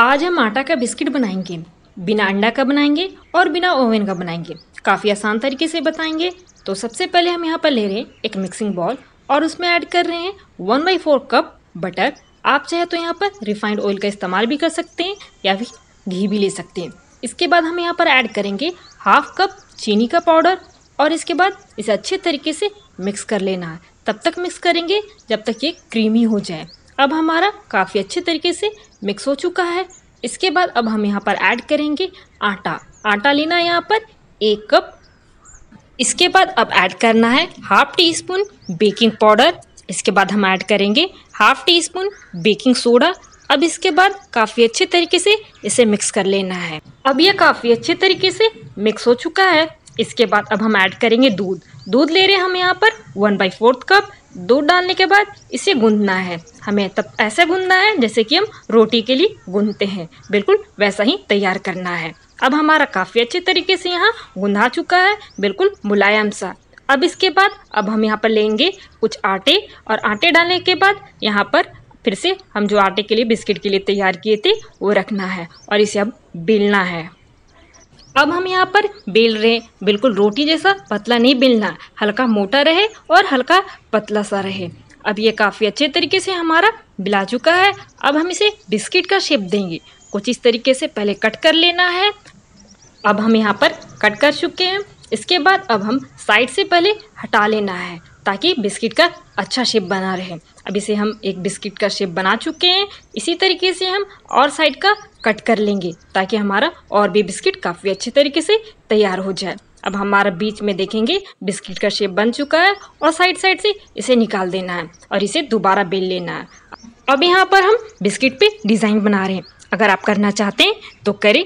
आज हम आटा का बिस्किट बनाएंगे बिना अंडा का बनाएंगे और बिना ओवन का बनाएंगे काफ़ी आसान तरीके से बताएंगे तो सबसे पहले हम यहाँ पर ले रहे हैं एक मिक्सिंग बॉल और उसमें ऐड कर रहे हैं one by four cup butter आप चाहे तो यहाँ पर रिफाइंड ऑयल का इस्तेमाल भी कर सकते हैं या फिर घी भी ले सकते हैं इसके बाद हम यहाँ पर ऐड करेंगे हाफ कप चीनी का पाउडर और इसके बाद इसे अच्छे तरीके से मिक्स कर लेना है तब तक मिक्स करेंगे जब तक ये क्रीमी हो जाए अब हमारा काफ़ी अच्छे तरीके से मिक्स हो चुका है इसके बाद अब हम यहाँ पर ऐड करेंगे आटा आटा लेना है यहाँ पर एक कप इसके बाद अब ऐड करना है half teaspoon baking powder इसके बाद हम ऐड करेंगे half teaspoon baking soda अब इसके बाद काफ़ी अच्छे तरीके से इसे मिक्स कर लेना है अब यह काफ़ी अच्छे तरीके से मिक्स हो चुका है इसके बाद अब हम ऐड करेंगे दूध दूध ले रहे हैं हम यहाँ पर वन बाई फोर्थ कप दूध डालने के बाद इसे गूंदना है हमें तब ऐसे गूंदना है जैसे कि हम रोटी के लिए गूंदते हैं बिल्कुल वैसा ही तैयार करना है अब हमारा काफ़ी अच्छे तरीके से यहाँ गूंधा चुका है बिल्कुल मुलायम सा अब इसके बाद अब हम यहाँ पर लेंगे कुछ आटे और आटे डालने के बाद यहाँ पर फिर से हम जो आटे के लिए बिस्किट के लिए तैयार किए थे वो रखना है और इसे अब बेलना है अब हम यहाँ पर बेल रहे हैं बिल्कुल रोटी जैसा पतला नहीं बेलना हल्का मोटा रहे और हल्का पतला सा रहे अब ये काफ़ी अच्छे तरीके से हमारा बिला चुका है अब हम इसे बिस्किट का शेप देंगे कुछ इस तरीके से पहले कट कर लेना है अब हम यहाँ पर कट कर चुके हैं इसके बाद अब हम साइड से पहले हटा लेना है ताकि बिस्किट का अच्छा शेप बना रहे हैं अब इसे हम एक बिस्किट का शेप बना चुके हैं इसी तरीके से हम और साइड का कट कर लेंगे ताकि हमारा और भी बिस्किट काफ़ी अच्छे तरीके से तैयार हो जाए अब हमारा बीच में देखेंगे बिस्किट का शेप बन चुका है और साइड साइड से इसे निकाल देना है और इसे दोबारा बेल लेना है अब यहाँ पर हम बिस्किट पे डिज़ाइन बना रहे हैं अगर आप करना चाहते हैं तो करें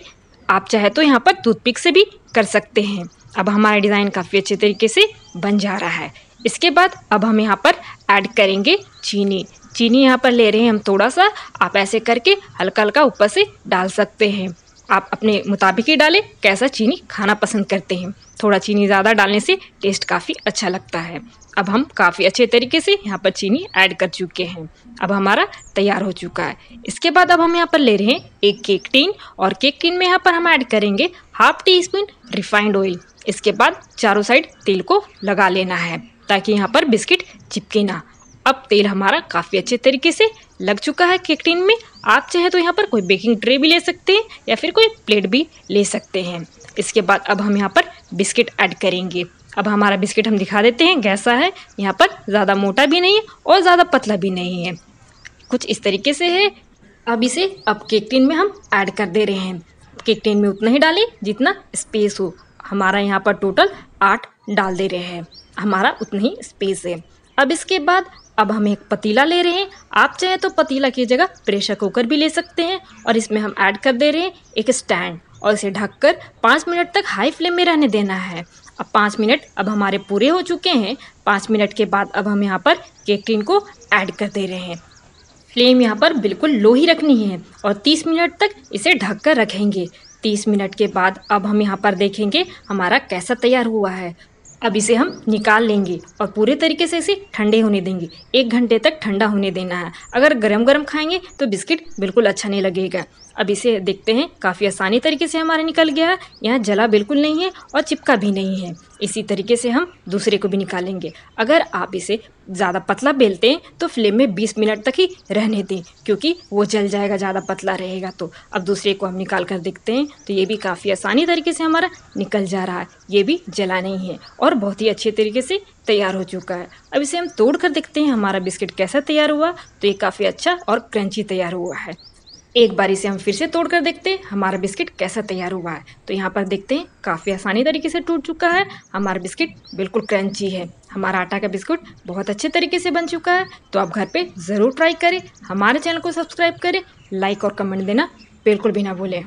आप चाहे तो यहाँ पर टूथपिक से भी कर सकते हैं अब हमारा डिज़ाइन काफ़ी अच्छे तरीके से बन जा रहा है इसके बाद अब हम यहाँ पर ऐड करेंगे चीनी चीनी यहाँ पर ले रहे हैं हम थोड़ा सा आप ऐसे करके हल्का हल्का ऊपर से डाल सकते हैं आप अपने मुताबिक ही डालें कैसा चीनी खाना पसंद करते हैं थोड़ा चीनी ज़्यादा डालने से टेस्ट काफ़ी अच्छा लगता है अब हम काफ़ी अच्छे तरीके से यहाँ पर चीनी ऐड कर चुके हैं अब हमारा तैयार हो चुका है इसके बाद अब हम यहाँ पर ले रहे हैं एक केक टीन और केक टीन में यहाँ पर हम ऐड करेंगे half teaspoon refined oil इसके बाद चारों साइड तेल को लगा लेना है ताकि यहाँ पर बिस्किट चिपके ना अब तेल हमारा काफ़ी अच्छे तरीके से लग चुका है केक टिन में आप चाहे तो यहाँ पर कोई बेकिंग ट्रे भी ले सकते हैं या फिर कोई प्लेट भी ले सकते हैं इसके बाद अब हम यहाँ पर बिस्किट ऐड करेंगे अब हमारा बिस्किट हम दिखा देते हैं कैसा है यहाँ पर ज़्यादा मोटा भी नहीं है और ज़्यादा पतला भी नहीं है कुछ इस तरीके से है अब इसे अब केक टिन में हम ऐड कर दे रहे हैं केक टिन में उतना ही डालें जितना स्पेस हो हमारा यहाँ पर टोटल आठ डाल दे रहे हैं हमारा उतना ही स्पेस है अब इसके बाद अब हम एक पतीला ले रहे हैं आप चाहें तो पतीला की जगह प्रेशर कुकर भी ले सकते हैं और इसमें हम ऐड कर दे रहे हैं एक स्टैंड और इसे ढककर पाँच मिनट तक हाई फ्लेम में रहने देना है अब पाँच मिनट अब हमारे पूरे हो चुके हैं पाँच मिनट के बाद अब हम यहाँ पर केक को ऐड कर दे रहे हैं फ्लेम यहाँ पर बिल्कुल लो ही रखनी है और तीस मिनट तक इसे ढक कर रखेंगे तीस मिनट के बाद अब हम यहाँ पर देखेंगे हमारा कैसा तैयार हुआ है अब इसे हम निकाल लेंगे और पूरे तरीके से इसे ठंडे होने देंगे एक घंटे तक ठंडा होने देना है अगर गरम गरम खाएंगे तो बिस्किट बिल्कुल अच्छा नहीं लगेगा अब इसे देखते हैं काफ़ी आसानी तरीके से हमारा निकल गया है यहाँ जला बिल्कुल नहीं है और चिपका भी नहीं है इसी तरीके से हम दूसरे को भी निकालेंगे अगर आप इसे ज़्यादा पतला बेलते हैं तो फ्लेम में 20 मिनट तक ही रहने दें क्योंकि वो जल जाएगा ज़्यादा पतला रहेगा तो अब दूसरे को हम निकाल कर देखते हैं तो ये भी काफ़ी आसानी तरीके से हमारा निकल जा रहा है ये भी जला नहीं है और बहुत ही अच्छे तरीके से तैयार हो चुका है अब इसे हम तोड़ कर देखते हैं हमारा बिस्किट कैसा तैयार हुआ तो ये काफ़ी अच्छा और क्रंची तैयार हुआ है एक बार इसे हम फिर से तोड़ कर देखते हैं हमारा बिस्किट कैसा तैयार हुआ है तो यहाँ पर देखते हैं काफ़ी आसानी तरीके से टूट चुका है हमारा बिस्किट बिल्कुल क्रंची है हमारा आटा का बिस्कुट बहुत अच्छे तरीके से बन चुका है तो आप घर पे ज़रूर ट्राई करें हमारे चैनल को सब्सक्राइब करें लाइक और कमेंट देना बिल्कुल भी ना भूलें